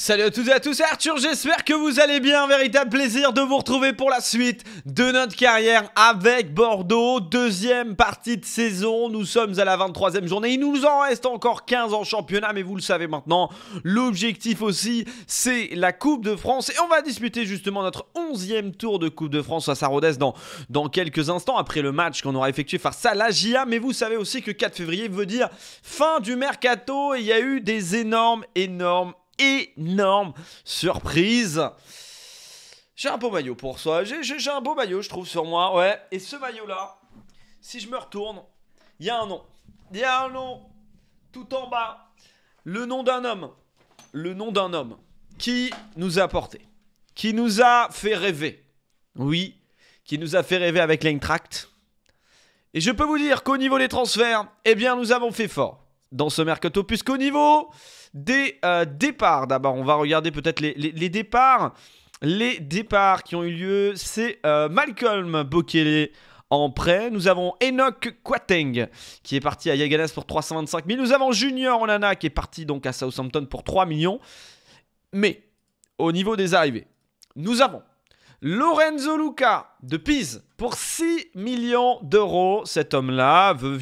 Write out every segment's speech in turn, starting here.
Salut à toutes et à tous, c'est Arthur, j'espère que vous allez bien, véritable plaisir de vous retrouver pour la suite de notre carrière avec Bordeaux, deuxième partie de saison, nous sommes à la 23e journée, il nous en reste encore 15 en championnat, mais vous le savez maintenant, l'objectif aussi c'est la Coupe de France, et on va disputer justement notre 11e tour de Coupe de France à Rodez dans, dans quelques instants, après le match qu'on aura effectué face à la GIA, mais vous savez aussi que 4 février veut dire fin du mercato, et il y a eu des énormes, énormes énorme surprise. J'ai un beau maillot pour soi. J'ai un beau maillot, je trouve, sur moi. Ouais. Et ce maillot-là, si je me retourne, il y a un nom. Il y a un nom tout en bas. Le nom d'un homme. Le nom d'un homme qui nous a porté. Qui nous a fait rêver. Oui. Qui nous a fait rêver avec l'Eintracht. Et je peux vous dire qu'au niveau des transferts, eh bien, nous avons fait fort dans ce mercato, puisqu'au niveau des euh, départs, d'abord, on va regarder peut-être les, départs. Les départs qui ont eu lieu, c'est euh, Malcolm Bokele en prêt. Nous avons Enoch Kwateng qui est parti à Yaganas pour 325 000. Nous avons Junior Onana qui est parti donc à Southampton pour 3 millions. Mais au niveau des arrivées, nous avons Lorenzo Luca de Pise pour 6 millions d'euros. Cet homme-là veut,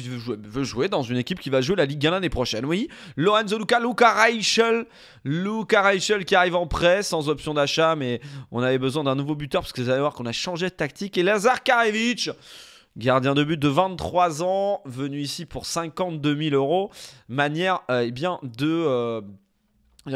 jouer, dans une équipe qui va jouer la Ligue 1 l'année prochaine. Oui, Lorenzo Luca, Luca Reichel. Luca Reichel qui arrive en prêt sans option d'achat, mais on avait besoin d'un nouveau buteur parce que vous allez voir qu'on a changé de tactique. Et Lazar Karevic. Gardien de but de 23 ans, venu ici pour 52 000 euros. Manière euh, eh bien, de euh,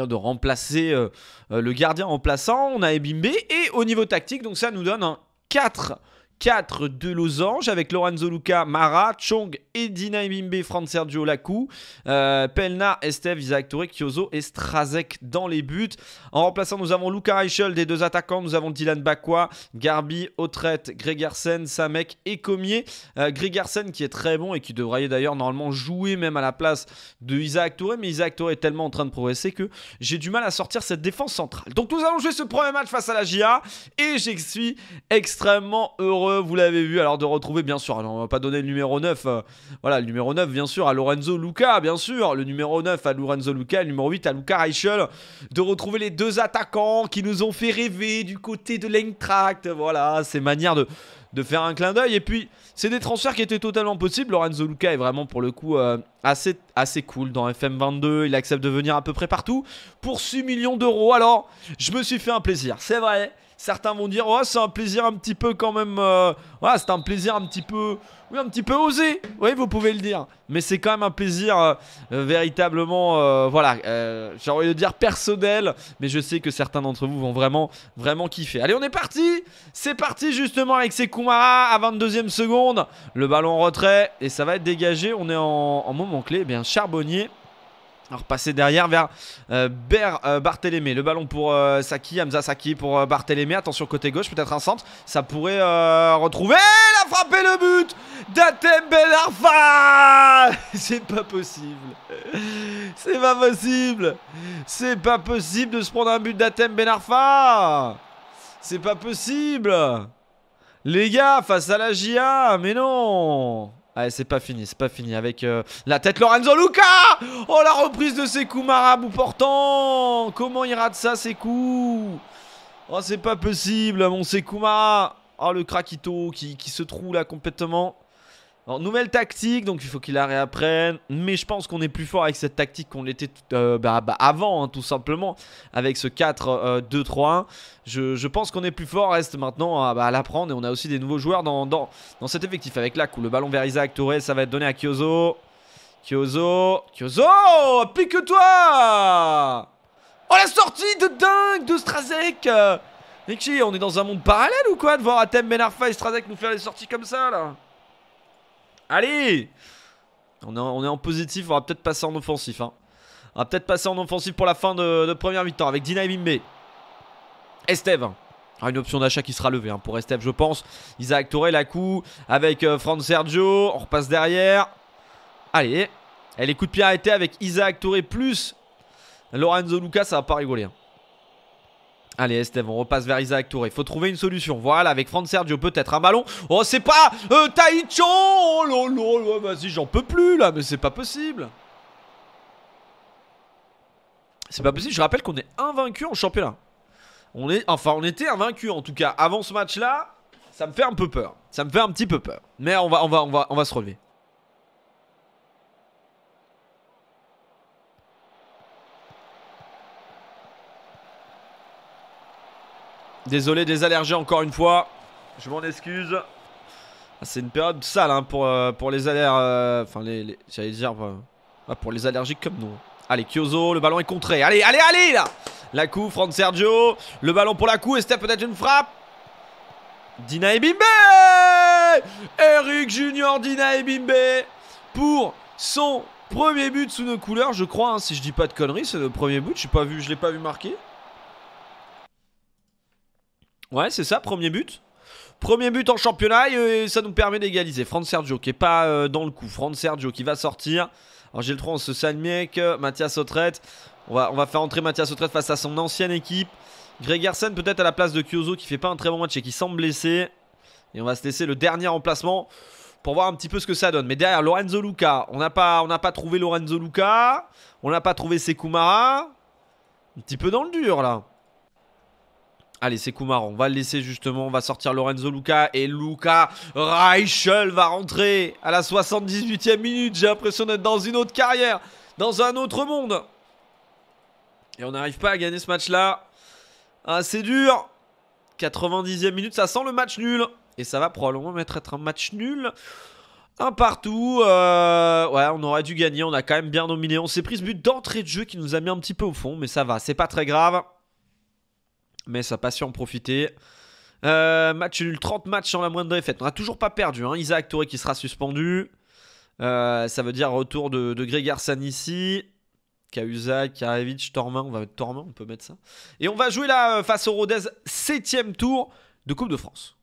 de remplacer euh, euh, le gardien en plaçant. On a Ebimbe. Et au niveau tactique, donc ça nous donne un 4 4 de losange avec Lorenzo Luca, Mara, Chong, Edina Imbe, Franz Sergio Lacou, Pelnar, euh, Pelna, Esteve, Isaac Touré, Kyozo et Strazek dans les buts. En remplaçant, nous avons Luca Reichel des deux attaquants, nous avons Dylan Bakwa, Garbi, Autrette, Gregersen, Samek et Comier. Euh, Greg qui est très bon et qui devrait d'ailleurs normalement jouer même à la place de Isaac Touré, mais Isaac Touré est tellement en train de progresser que j'ai du mal à sortir cette défense centrale. Donc nous allons jouer ce premier match face à la GIA et je suis extrêmement heureux euh, vous l'avez vu. Alors de retrouver bien sûr, alors on va pas donner le numéro 9. Euh, voilà, le numéro 9 bien sûr à Lorenzo Luca, bien sûr. Le numéro 9 à Lorenzo Luca, le numéro 8 à Luca Reichel. De retrouver les deux attaquants qui nous ont fait rêver du côté de l'Eintracht. Voilà, ces manières de de faire un clin d'œil. Et puis, c'est des transferts qui étaient totalement possibles. Lorenzo Luca est vraiment, pour le coup, euh, assez, assez cool dans FM22. Il accepte de venir à peu près partout pour 6 millions d'euros. Alors, je me suis fait un plaisir, c'est vrai. Certains vont dire, c'est un plaisir un petit peu quand même. Euh, c'est un plaisir un petit peu. Oui, un petit peu osé. Oui, vous pouvez le dire. Mais c'est quand même un plaisir euh, euh, véritablement. voilà, j'ai envie de dire personnel. Mais je sais que certains d'entre vous vont vraiment, vraiment kiffer. Allez, on est parti. C'est parti justement avec ses Kumara à 22 ème seconde. Le ballon en retrait. Et ça va être dégagé. On est en, moment clé. Eh bien, Charbonnier alors passer derrière vers euh, euh, Barthélémy Le ballon pour euh, Saki, Hamza Saki pour Barthélémy Attention côté gauche, peut-être un centre. Ça pourrait retrouver la a frappé le but d'Atem Benarfa C'est pas possible. C'est pas possible. C'est pas possible de se prendre un but d'Atem Benarfa. C'est pas possible. Les gars, face à la GIA, mais non Allez, c'est pas fini, c'est pas fini. Avec euh, la tête Lorenzo Luca Oh, la reprise de ses coups marabou portant Comment il rate ça, ses coups Oh, c'est pas possible, mon Sekumara Oh, le Krakito qui, qui se trouve là complètement. Alors, nouvelle tactique, donc il faut qu'il la réapprenne. Mais je pense qu'on est plus fort avec cette tactique qu'on l'était euh, bah, bah, avant, hein, tout simplement, avec ce 4-2-3-1. Euh, je, pense qu'on est plus fort. Reste maintenant bah, à, l'apprendre. Et on a aussi des nouveaux joueurs dans, dans, cet effectif. Avec là, le ballon vers Isaac Touré, ça va être donné à Kyozo. Kyozo, Kyozo, pique toi Oh la sortie de dingue de Strazek Nichi, on est dans un monde parallèle ou quoi De voir Atem Benarfa et Strazek nous faire des sorties comme ça là Allez on est, en, positif, on va peut-être passer en offensif. Hein. On va peut-être passer en offensif pour la fin de, première mi-temps avec Dina Bimbe. Estev. Hein. Ah, une option d'achat qui sera levée hein, pour Estève, je pense. Isaac Touré, la coup avec euh, Franz Sergio. On repasse derrière. Allez. Elle les coups de pied arrêtés avec Isaac Touré plus Lorenzo Lucas, ça va pas rigoler. Allez, Esteve, on repasse vers Isaac Touré. Faut trouver une solution. Voilà, avec Fran Sergio, peut-être un ballon. Oh, c'est pas euh, Oh là, oh, vas-y, j'en peux plus là, mais c'est pas possible. C'est pas possible. Je rappelle qu'on est invaincu en championnat. On est, enfin, on était invaincu en tout cas avant ce match-là. Ça me fait un peu peur. Ça me fait un petit peu peur. Mais on va, on va, on va, on va se relever. Désolé des allergies encore une fois. Je m'en excuse. Ah, c'est une période sale hein, pour, euh, pour les allergies. Euh, enfin, les, euh, ah, pour les allergiques comme nous. Allez, Kyozo, le ballon est contré. Allez, allez, allez là La coup, Franck Sergio. Le ballon pour la coup. et peut-être une frappe. Dina et Bimbe Eric Junior, Dina et Bimbe pour son premier but sous nos couleurs, je crois. Hein, si je dis pas de conneries, c'est le premier but. Je l'ai pas vu marquer. Ouais, c'est ça, premier but. Premier but en championnat et ça nous permet d'égaliser. Franz Sergio qui est pas euh, dans le coup. Franz Sergio qui va sortir. Alors j'ai le 3, on se Mathias Autrette. On va, on va faire entrer Mathias Autrette face à son ancienne équipe. Greg Garsen, peut-être à la place de Kyozo qui fait pas un très bon match et qui semble blessé. Et on va se laisser le dernier emplacement pour voir un petit peu ce que ça donne. Mais derrière Lorenzo Luca, on n'a pas, pas trouvé Lorenzo Luca. On n'a pas trouvé Sekumara. Un petit peu dans le dur là. Allez, c'est Kumar, on va le laisser justement, on va sortir Lorenzo Luca et Luca Reichel va rentrer à la 78e minute. J'ai l'impression d'être dans une autre carrière, dans un autre monde. Et on n'arrive pas à gagner ce match-là. Ah, c'est dur. 90e minute, ça sent le match nul. Et ça va probablement mettre être un match nul. Un partout. Euh, ouais, on aurait dû gagner. On a quand même bien dominé. On s'est pris ce but d'entrée de jeu qui nous a mis un petit peu au fond. Mais ça va, c'est pas très grave mais ça passe en profiter. Euh, match nul, 30 matchs sans la moindre défaite. On n'a toujours pas perdu. Hein. Isaac Touré qui sera suspendu. Euh, ça veut dire retour de, de Greg ici. Cahuzac, Karevich, Tormin. On va mettre Tormin, on peut mettre ça. Et on va jouer là euh, face au Rodez, 7 tour de Coupe de France.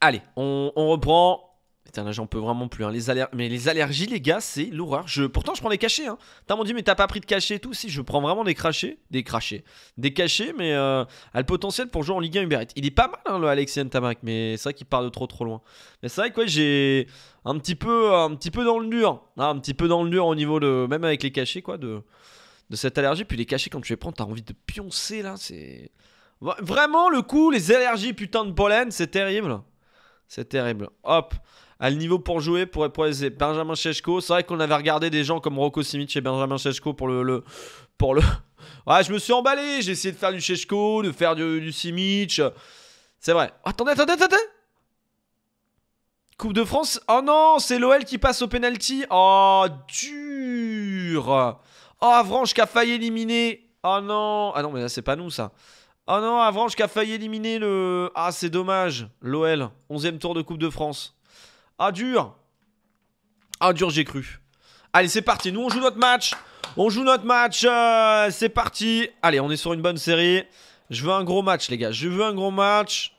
Allez, on, on reprend. Putain, là, j'en peux vraiment plus. Hein. Les mais les allergies, les gars, c'est l'horreur. Je... Pourtant, je prends des cachets. Hein. T'as mon dit, mais t'as pas pris de cachets et tout. Si, je prends vraiment des crachés Des crachets. Des cachets, mais euh, le potentiel pour jouer en Ligue 1 Uber Eats. Il est pas mal, hein, le Alexien Tamac, mais c'est vrai qu'il part de trop, trop loin. Mais c'est vrai que ouais, j'ai un petit peu un petit peu dans le dur. Hein, un petit peu dans le dur au niveau de. Même avec les cachets, quoi, de, de cette allergie. Puis les cachets, quand tu les prends, t'as envie de pioncer, là. C'est. Vraiment, le coup, les allergies, putain de pollen, c'est terrible. C'est terrible. Hop a le niveau pour jouer, pour épouser Benjamin Cheshko. C'est vrai qu'on avait regardé des gens comme Rocco Simic et Benjamin Cheshko pour le, pour le. Ouais, je me suis emballé. J'ai essayé de faire du Cheshko, de faire du, Simic. C'est vrai. Oh, attendez, attendez, attendez. Coupe de France. Oh non, c'est l'OL qui passe au penalty. Oh, dur. Oh, Avranches qui a failli éliminer. Oh non. Ah non, mais là, c'est pas nous, ça. Oh non, Avranches qui a failli éliminer le. Ah, c'est dommage. L'OL, 11 e tour de Coupe de France. Ah dur Ah dur j'ai cru. Allez c'est parti, nous on joue notre match On joue notre match euh, C'est parti Allez on est sur une bonne série. Je veux un gros match les gars, je veux un gros match.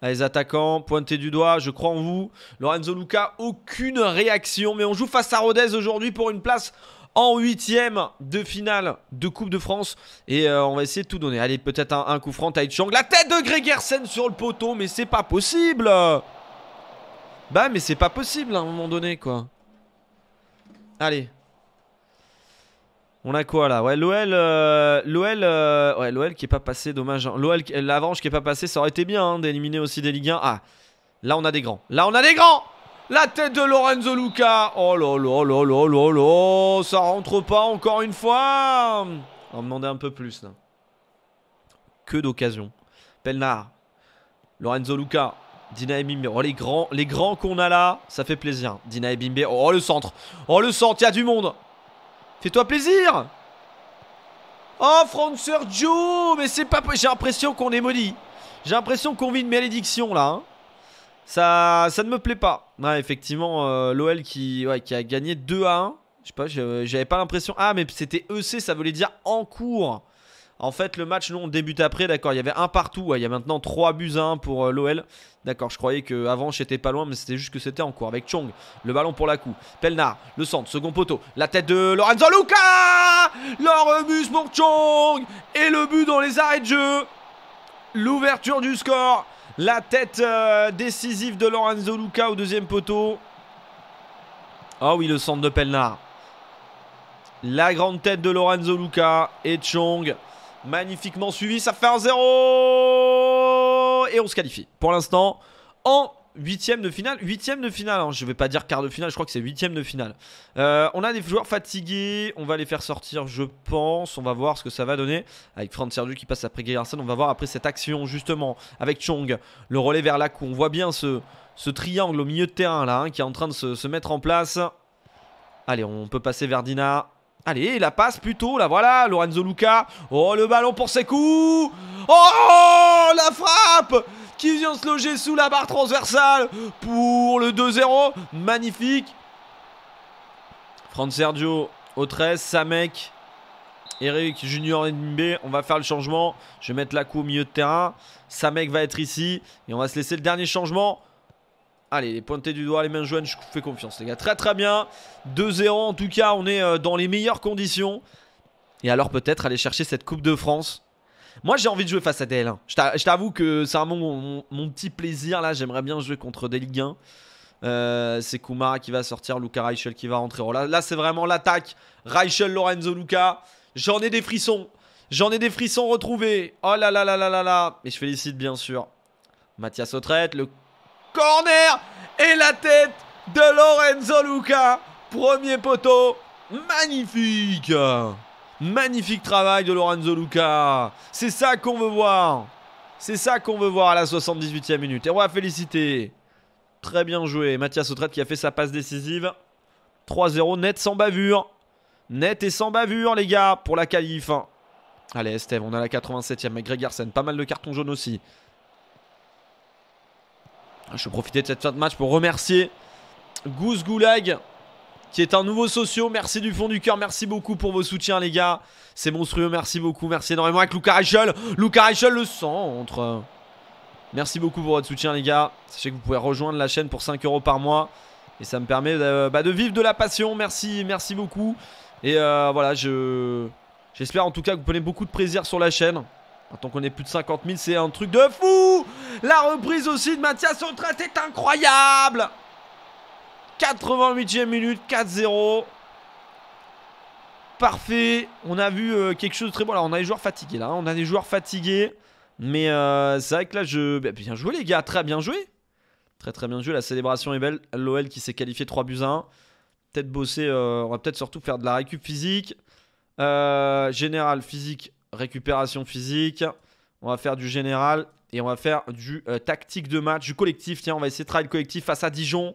Ah, les attaquants, pointez du doigt, je crois en vous. Lorenzo Luca, aucune réaction. Mais on joue face à Rodez aujourd'hui pour une place en huitième de finale de Coupe de France. Et euh, on va essayer de tout donner. Allez, peut-être un, coup franc, Taichang. La tête de Gregersen sur le poteau, mais c'est pas possible bah mais c'est pas possible à un moment donné quoi. Allez. On a quoi là Ouais, l'OL, euh, l'OL, euh, qui est pas passé, dommage. Hein. L'OL, euh, l'avance qui est pas passé, ça aurait été bien hein, d'éliminer aussi des Ligue 1. Ah, là on a des grands. Là on a des grands. La tête de Lorenzo Luca. Oh là là là là là là, ça rentre pas encore une fois. On va demander un peu plus là. Que d'occasion. Pelnard. Lorenzo Luca. Dina et Bimbe. Oh, les grands, les grands qu'on a là. Ça fait plaisir. Dina et Bimbe. Oh, le centre. Oh, le centre. Il y a du monde. Fais-toi plaisir. Oh, Francer Joe, Mais c'est pas. J'ai l'impression qu'on est maudit. J'ai l'impression qu'on vit une malédiction là. Hein. Ça, ça ne me plaît pas. effectivement, euh, l'OL qui, qui a gagné 2 à 1. Je sais pas, j'avais pas l'impression. Ah, mais c'était EC, ça voulait dire en cours. En fait, le match, nous, on débute après, d'accord. Il y avait un partout. Il y a maintenant 3 buts à 1 pour euh, l'OL. D'accord, je croyais qu'avant, j'étais pas loin, mais c'était juste que c'était en cours. Avec Chong, le ballon pour la coup. Pelnard, le centre, second poteau. La tête de Lorenzo Luca Le pour Chong Et le but dans les arrêts de jeu L'ouverture du score La tête euh, décisive de Lorenzo Luca au deuxième poteau. oh oui, le centre de Pelnard. La grande tête de Lorenzo Luca et Chong. Magnifiquement suivi, ça fait un 0 Et on se qualifie. Pour l'instant, en huitième de finale. Huitième de finale, je hein. je vais pas dire quart de finale, je crois que c'est huitième de finale. Euh, on a des joueurs fatigués, on va les faire sortir, je pense. On va voir ce que ça va donner. Avec Franck Serdu qui passe après Gerson, on va voir après cette action, justement, avec Chong. Le relais vers la On voit bien ce, triangle au milieu de terrain, là, hein, qui est en train de se, se mettre en place. Allez, on peut passer vers Dina. Allez, la passe plutôt, la voilà, Lorenzo Luca. Oh, le ballon pour ses coups. Oh, la frappe qui vient se loger sous la barre transversale pour le 2-0. Magnifique. Franz Sergio au 13, Samek, Eric Junior Nb, on va faire le changement. Je vais mettre la coup au milieu de terrain. Samek va être ici et on va se laisser le dernier changement Allez, les pointés du doigt, les mains jointes, je vous fais confiance les gars. Très très bien, 2-0 en tout cas, on est euh, dans les meilleures conditions. Et alors peut-être aller chercher cette Coupe de France. Moi j'ai envie de jouer face à DL1. Je t'avoue que c'est vraiment mon, petit plaisir là, j'aimerais bien jouer contre des Ligue 1. Euh, c'est Kumara qui va sortir, Luca Reichel qui va rentrer. Oh, là, c'est vraiment l'attaque. Reichel, Lorenzo, Luca. J'en ai des frissons. J'en ai des frissons retrouvés. Oh là là là là là là. Et je félicite bien sûr Mathias Autrette, le Corner et la tête de Lorenzo Luca. Premier poteau. Magnifique. Magnifique travail de Lorenzo Luca. C'est ça qu'on veut voir. C'est ça qu'on veut voir à la 78e minute. Et on va féliciter. Très bien joué. Mathias Autrette qui a fait sa passe décisive. 3-0 net sans bavure. Net et sans bavure, les gars, pour la qualif. Allez, Estève, on a la 87e. Greg Garsen, pas mal de cartons jaunes aussi. Ah, je profitais de cette fin de match pour remercier Goose Goulag qui est un nouveau socio. Merci du fond du cœur. Merci beaucoup pour vos soutiens, les gars. C'est monstrueux. Merci beaucoup. Merci énormément avec Luca Reichel. Luca Reichel, le centre. Merci beaucoup pour votre soutien, les gars. Sachez que vous pouvez rejoindre la chaîne pour 5 euros par mois. Et ça me permet bah, de, vivre de la passion. Merci, merci beaucoup. Et euh, voilà, je j'espère en tout cas que vous prenez beaucoup de plaisir sur la chaîne. tant qu'on est plus de 50 000, c'est un truc de fou la reprise aussi de Mathias sontra est incroyable 88e minute, 4-0. Parfait. On a vu euh, quelque chose de très bon. Alors, on a des joueurs fatigués là. Hein. On a des joueurs fatigués. Mais euh, c'est vrai que là, je. Bah, bien joué, les gars. Très bien joué. Très, très bien joué. La célébration est belle. L'OL qui s'est qualifié 3 buts 1. Peut-être bosser. Euh, on va peut-être surtout faire de la récup physique. général physique. Récupération physique on va faire du général et on va faire du euh, tactique de match, du collectif. Tiens, on va essayer de travailler collectif face à Dijon.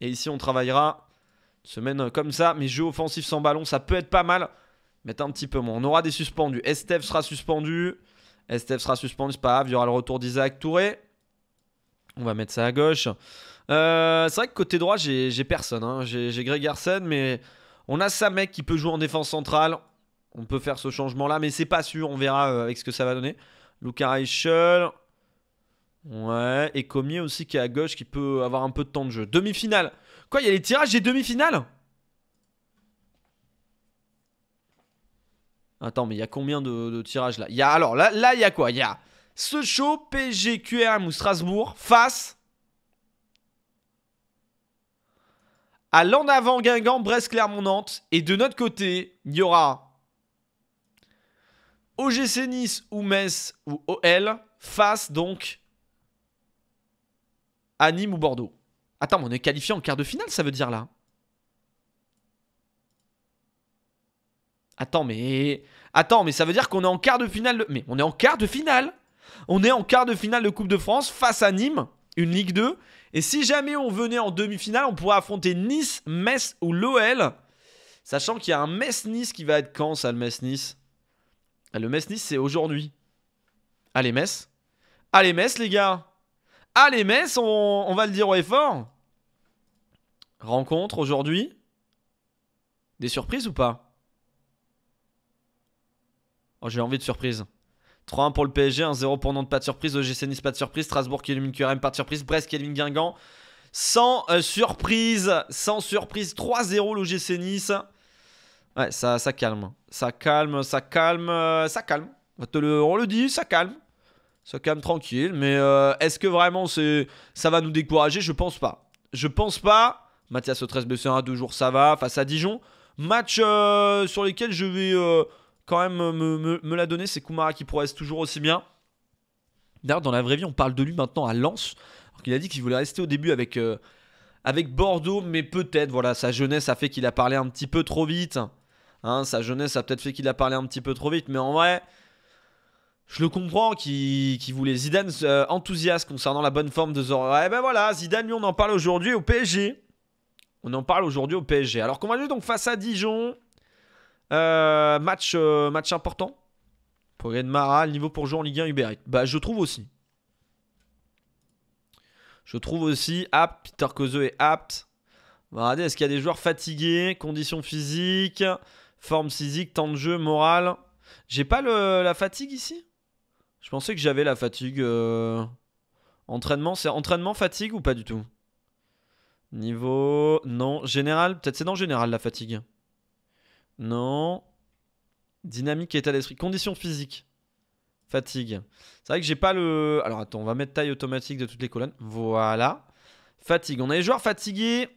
Et ici, on travaillera semaine euh, comme ça. Mais jeu offensif sans ballon, ça peut être pas mal. Mettre un petit peu moins. On aura des suspendus. Estef sera suspendu. Estef sera suspendu, c'est pas grave. Il y aura le retour d'Isaac Touré. On va mettre ça à gauche. Euh, c'est vrai que côté droit, j'ai personne. Hein. J'ai Greg Arsen, mais on a mec qui peut jouer en défense centrale. On peut faire ce changement-là, mais c'est pas sûr. On verra avec ce que ça va donner. Luca Reichel. Ouais. Et Comier aussi qui est à gauche qui peut avoir un peu de temps de jeu. Demi-finale. Quoi, il y a les tirages des demi-finales Attends, mais il y a combien de, tirages là y a alors là, là il y a quoi Il y a ce PSG, QRM ou Strasbourg face à l'en avant Guingamp, Brest, Clermont, Nantes. Et de notre côté, il y aura OGC Nice ou Metz ou OL face donc à Nîmes ou Bordeaux. Attends, mais on est qualifié en quart de finale, ça veut dire là. Attends, mais. Attends, mais ça veut dire qu'on est en quart de finale. Mais on est en quart de finale On est en quart de finale de Coupe de France face à Nîmes, une Ligue 2. Et si jamais on venait en demi-finale, on pourrait affronter Nice, Metz ou l'OL. Sachant qu'il y a un Metz-Nice qui va être quand ça, le Metz-Nice ah, le Metz-Nice, c'est aujourd'hui. Allez, Metz. Allez, Metz, les gars. Allez, Metz, on, va le dire au effort. Rencontre aujourd'hui. Des surprises ou pas Oh, j'ai envie de surprise. 3-1 pour le PSG, 1-0 pour Nantes, pas de surprise. OGC Nice, pas de surprise. Strasbourg qui élimine QRM, pas de surprise. Brest qui élimine Guingamp. Sans euh, surprise, sans surprise, 3-0 l'OGC Nice. Ouais, ça, ça calme. Ça calme, ça calme, euh, ça calme. On, le, dit, ça calme. Ça calme tranquille. Mais euh, est-ce que vraiment ça va nous décourager Je pense pas. Je pense pas. Mathias 13 bc 1 deux jours, ça va. Face à Dijon. Match euh, sur lesquels je vais quand même me, la donner. C'est Koumara qui progresse toujours aussi bien. D'ailleurs, dans la vraie vie, on parle de lui maintenant à Lens. Alors qu'il a dit qu'il voulait rester au début avec, avec Bordeaux. Mais peut-être, voilà, sa jeunesse a fait qu'il a parlé un petit peu trop vite. Hein, sa jeunesse a peut-être fait qu'il a parlé un petit peu trop vite, mais en vrai, je le comprends qui voulait Zidane euh, enthousiaste concernant la bonne forme de Zora. Et eh ben voilà, Zidane, lui, on en parle aujourd'hui au PSG. On en parle aujourd'hui au PSG. Alors qu'on va jouer donc face à Dijon. Euh, match, euh, match important. Pour Mara, le niveau pour jouer en Ligue 1 Uber Bah, je trouve aussi. Je trouve aussi apte. Peter Koze est apte. Bah, regardez, est-ce qu'il y a des joueurs fatigués, conditions physiques Forme physique, temps de jeu, morale. J'ai pas le, la fatigue ici Je pensais que j'avais la fatigue. Euh, entraînement, c'est entraînement, fatigue ou pas du tout Niveau. Non. Général, peut-être c'est dans général la fatigue. Non. Dynamique et état d'esprit. Condition physique. Fatigue. C'est vrai que j'ai pas le. Alors attends, on va mettre taille automatique de toutes les colonnes. Voilà. Fatigue. On a les joueurs fatigués.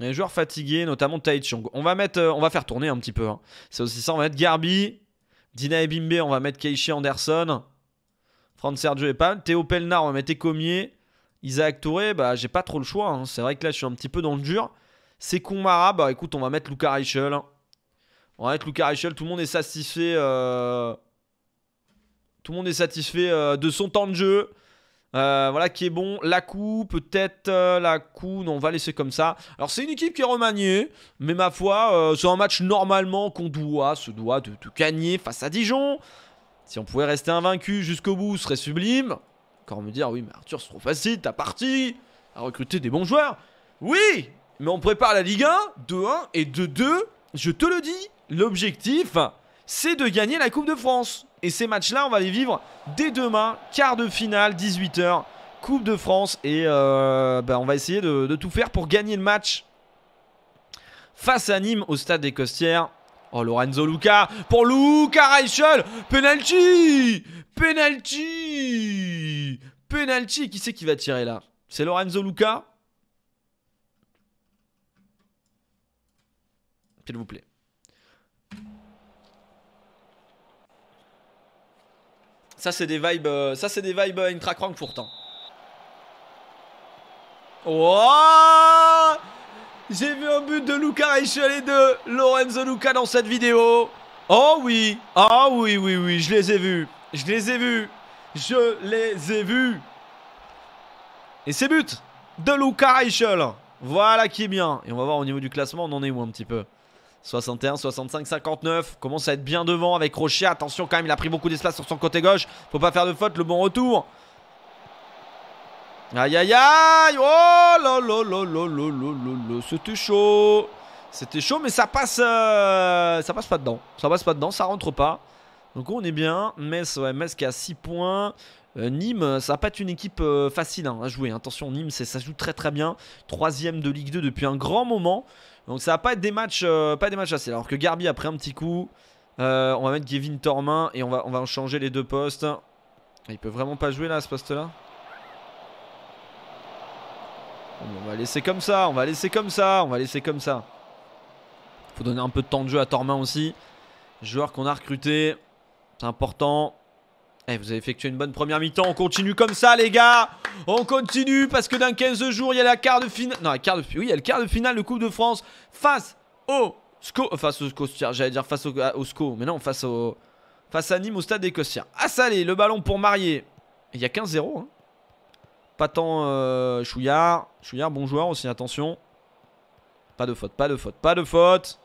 Un joueurs fatigués, notamment Tai On va, mettre, euh, on va faire tourner un petit peu. Hein. C'est aussi ça, on va mettre Garbi, Dina et Bimbe, on va mettre Keishi Anderson, Franz Sergio et Pan. Théo Pelnard, on va mettre Ecomier, Isaac Touré, bah j'ai pas trop le choix. Hein. C'est vrai que là je suis un petit peu dans le dur. C'est Kumara, bah écoute, on va mettre Luca Reichel. Hein. On va mettre Luca Reichel, tout le monde est satisfait. Euh, tout le monde est satisfait euh, de son temps de jeu. Euh, voilà, qui est bon. la Coupe, peut-être euh, la Coupe, Non, on va laisser comme ça. Alors, c'est une équipe qui est remaniée. Mais ma foi, euh, c'est un match normalement qu'on doit, se doit de, gagner face à Dijon. Si on pouvait rester invaincu jusqu'au bout, ce serait sublime. on me dire, oui, mais Arthur, c'est trop facile, t'as parti à recruter des bons joueurs. Oui, mais on prépare la Ligue 1, 2-1 et 2-2. Je te le dis, l'objectif, c'est de gagner la Coupe de France. Et ces matchs-là, on va les vivre dès demain, quart de finale, 18h, Coupe de France. Et euh, ben, on va essayer de, tout faire pour gagner le match face à Nîmes au stade des Costières. Oh, Lorenzo Luca pour Luca Reichel Penalty Penalty Penalty Qui c'est qui va tirer là C'est Lorenzo Luca S'il vous plaît. Ça, c'est des vibes, euh, ça, c'est des vibes euh, pourtant. Oh J'ai vu un but de Luca Reichel et de Lorenzo Luca dans cette vidéo. Oh oui Ah oui, oui, oui, je les ai vus. Je les ai vus. Je les ai vus. Et c'est but de Luca Reichel. Voilà qui est bien. Et on va voir au niveau du classement, on en est où un petit peu. 61, 65, 59. Commence à être bien devant avec Rocher. Attention quand même, il a pris beaucoup d'espace sur son côté gauche. Faut pas faire de faute, le bon retour. Aïe aïe aïe Oh là là là là là là C'était chaud C'était chaud mais ça passe euh, Ça passe pas dedans. Ça passe pas dedans, ça rentre pas. Donc on est bien. Metz, ouais, Metz qui a 6 points. Euh, Nîmes, ça va pas être une équipe euh, facile hein, à jouer. Attention, Nîmes, ça joue très très bien. Troisième de Ligue 2 depuis un grand moment. Donc ça va pas être des matchs, pas des matchs euh, assez. Alors que Garbi a pris un petit coup. Euh, on va mettre Kevin Tormin et on va, on va en changer les deux postes. Il peut vraiment pas jouer là à ce poste là. On va laisser comme ça, on va laisser comme ça, on va laisser comme ça. Faut donner un peu de temps de jeu à Tormin aussi. Joueur qu'on a recruté, c'est important. Eh, vous avez effectué une bonne première mi-temps. On continue comme ça, les gars. On continue parce que dans 15 jours, il y a la quart de finale. la y a le quart de finale de Coupe de France face au SCO. Euh, face au SCO, j'allais dire face ah, au, SCO. Mais non, face au. Face à Nîmes au stade des Costières. Ah, allez, le ballon pour Marier. Il y a 15-0. Hein. Pas tant euh, Chouillard. Chouillard, bon joueur aussi, attention. Pas de faute, pas de faute, pas de faute.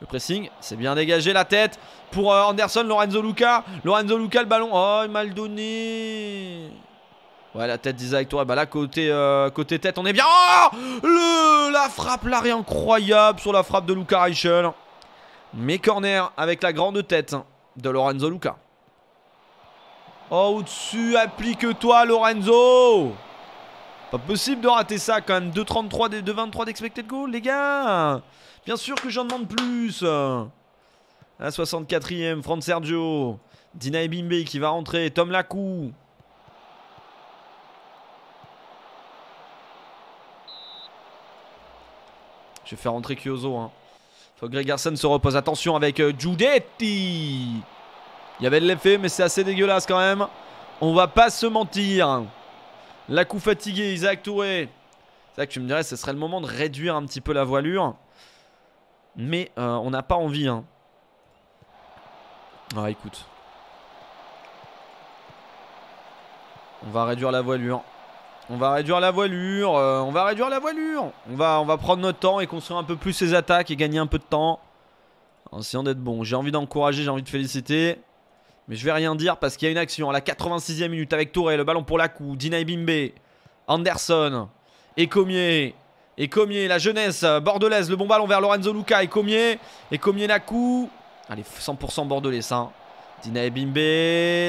Le pressing, c'est bien dégagé la tête pour euh, Anderson, Lorenzo Luca. Lorenzo Luca, le ballon. Oh, il mal donné. Ouais, la tête d'Isaac Touré. Bah là, côté, euh, côté tête, on est bien. Oh le, la frappe, l'arrêt incroyable sur la frappe de Luca Reichel. Mais corner avec la grande tête de Lorenzo Luca. Oh, au-dessus, applique-toi, Lorenzo possible de rater ça quand même. 2,33, 2,23 d'expected goal, les gars. Bien sûr que j'en demande plus. La 64e, Franz Sergio. Dina Bimbe qui va rentrer. Tom Lacou. Je vais faire rentrer Kyozo. Hein. Faut que se repose. Attention avec euh, Giudetti. Il y avait de l'effet, mais c'est assez dégueulasse quand même. On va pas se mentir. La coup fatigué, Isaac Touré. C'est vrai que tu me dirais, ce serait le moment de réduire un petit peu la voilure. Mais euh, on n'a pas envie. Hein. Ah, écoute. On va réduire la voilure. On va réduire la voilure. Euh, on va réduire la voilure. On va, on va prendre notre temps et construire un peu plus ses attaques et gagner un peu de temps. Hein, en essayant d'être bon. J'ai envie d'encourager, j'ai envie de féliciter. Mais je vais rien dire parce qu'il y a une action à la 86e minute avec Touré. Le ballon pour la Lacou, Dinaï Bimbe, Anderson, Et Comier Et Comier, la jeunesse bordelaise. Le bon ballon vers Lorenzo Luca. et Et la Lacou. Allez, 100% bordelais ça. Hein. Bimbe,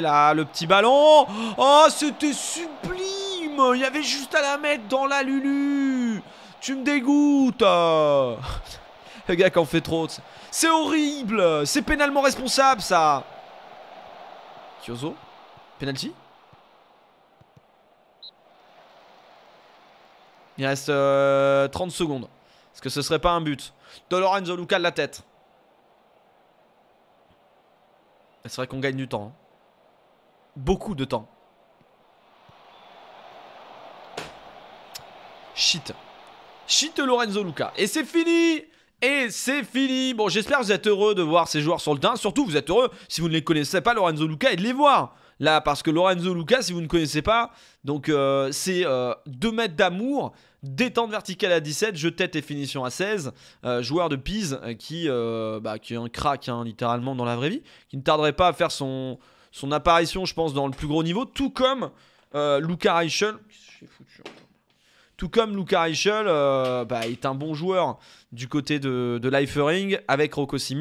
là, le petit ballon. Oh, c'était sublime. Il y avait juste à la mettre dans la Lulu. Tu me dégoûtes. le gars qui en fait trop. C'est horrible. C'est pénalement responsable ça. Penalty. Il reste 30 euh, secondes. Est-ce que ce serait pas un but De Lorenzo Luca de la tête. C'est vrai qu'on gagne du temps. Hein. Beaucoup de temps. Shit. Shit Lorenzo Luca. Et c'est fini et c'est fini Bon, j'espère que vous êtes heureux de voir ces joueurs sur le terrain. Surtout, vous êtes heureux, si vous ne les connaissez pas, Lorenzo Luca, et de les voir Là, parce que Lorenzo Luca, si vous ne connaissez pas, donc euh, c'est 2 euh, mètres d'amour, détente verticale à 17, jeu tête et finition à 16, euh, joueur de Pise qui, bah, qui est un crack, hein, littéralement, dans la vraie vie, qui ne tarderait pas à faire son, son apparition, je pense, dans le plus gros niveau, tout comme Luca Reichel. Tout comme Luca Richel, euh, bah, est un bon joueur du côté de, de Leifering avec Rocco Ce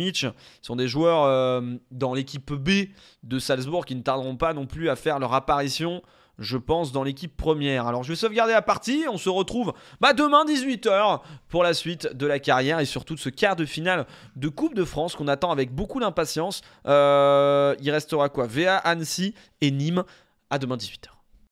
sont des joueurs euh, dans l'équipe B de Salzbourg qui ne tarderont pas non plus à faire leur apparition je pense, dans l'équipe première. Alors je vais sauvegarder la partie, on se retrouve bah, demain 18h pour la suite de la carrière et surtout de ce quart de finale de Coupe de France qu'on attend avec beaucoup d'impatience. Euh, il restera quoi VA, Annecy et Nîmes à demain 18h.